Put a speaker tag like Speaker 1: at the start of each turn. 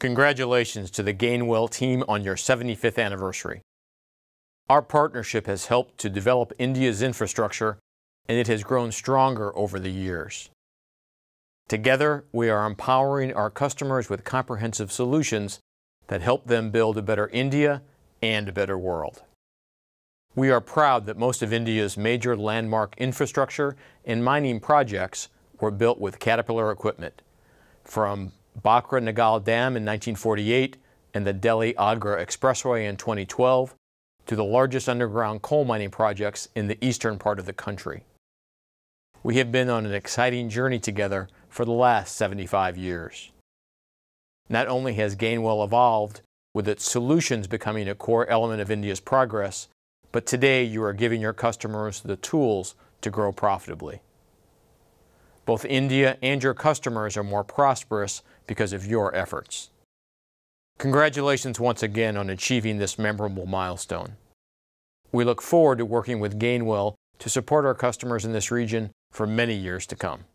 Speaker 1: Congratulations to the Gainwell team on your 75th anniversary. Our partnership has helped to develop India's infrastructure and it has grown stronger over the years. Together, we are empowering our customers with comprehensive solutions that help them build a better India and a better world. We are proud that most of India's major landmark infrastructure and mining projects were built with Caterpillar equipment, from Bakra Nagal Dam in 1948 and the Delhi Agra Expressway in 2012 to the largest underground coal mining projects in the eastern part of the country. We have been on an exciting journey together for the last 75 years. Not only has Gainwell evolved, with its solutions becoming a core element of India's progress, but today you are giving your customers the tools to grow profitably. Both India and your customers are more prosperous because of your efforts. Congratulations once again on achieving this memorable milestone. We look forward to working with Gainwell to support our customers in this region for many years to come.